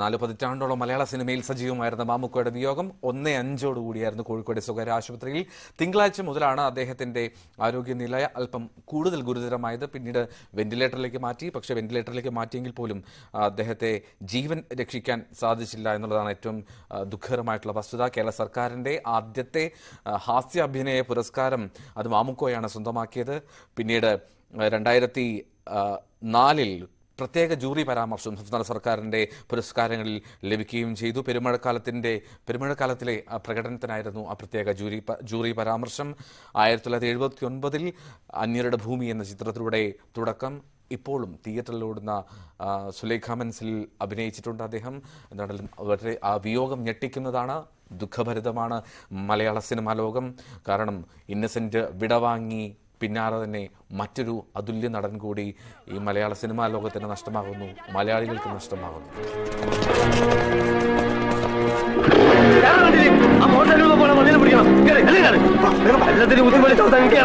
നാല് പതിറ്റാണ്ടോളം മലയാള സിനിമയിൽ സജീവമായിരുന്ന മാമുക്കോയുടെ വിയോഗം ഒന്നേ അഞ്ചോടുകൂടിയായിരുന്നു കോഴിക്കോട് സ്വകാര്യ ആശുപത്രിയിൽ തിങ്കളാഴ്ച മുതലാണ് അദ്ദേഹത്തിന്റെ ആരോഗ്യനില അല്പം കൂടുതൽ ഗുരുതരമായത് പിന്നീട് വെന്റിലേറ്ററിലേക്ക് മാറ്റി പക്ഷേ വെന്റിലേറ്ററിലേക്ക് മാറ്റിയെങ്കിൽ പോലും അദ്ദേഹത്തെ ജീവൻ രക്ഷിക്കാൻ സാധിച്ചില്ല എന്നുള്ളതാണ് ഏറ്റവും ദുഃഖകരമായിട്ടുള്ള വസ്തുത കേരള സർക്കാരിന്റെ ആദ്യത്തെ ഹാസ്യ അഭിനയ പുരസ്കാരം അത് മാമുക്കോയാണ് സ്വന്തമാക്കിയത് പിന്നീട് രണ്ടായിരത്തി നാലിൽ പ്രത്യേക ജൂറി പരാമർശം സംസ്ഥാന സർക്കാരിൻ്റെ പുരസ്കാരങ്ങളിൽ ലഭിക്കുകയും ചെയ്തു പെരുമഴക്കാലത്തിൻ്റെ പെരുമഴക്കാലത്തിലെ പ്രകടനത്തിനായിരുന്നു ആ പ്രത്യേക ജൂറി ജൂറി പരാമർശം ആയിരത്തി തൊള്ളായിരത്തി എഴുപത്തി ഒൻപതിൽ അന്യരുടെ ഭൂമി എന്ന ചിത്രത്തിലൂടെ തുടക്കം ഇപ്പോഴും തിയേറ്ററിലോടുന്ന സുലേഖ മെൻസിൽ അഭിനയിച്ചിട്ടുണ്ട് അദ്ദേഹം എന്താണ് വളരെ ആ വിയോഗം ഞെട്ടിക്കുന്നതാണ് ദുഃഖഭരിതമാണ് മലയാള സിനിമാ ലോകം കാരണം ഇന്നസെൻറ്റ് വിടവാങ്ങി പിന്നാലെ തന്നെ മറ്റൊരു അതുല്യ നടൻ കൂടി ഈ മലയാള സിനിമാ ലോകത്തിന് നഷ്ടമാകുന്നു മലയാളികൾക്ക് നഷ്ടമാകുന്നു എല്ലാത്തിനും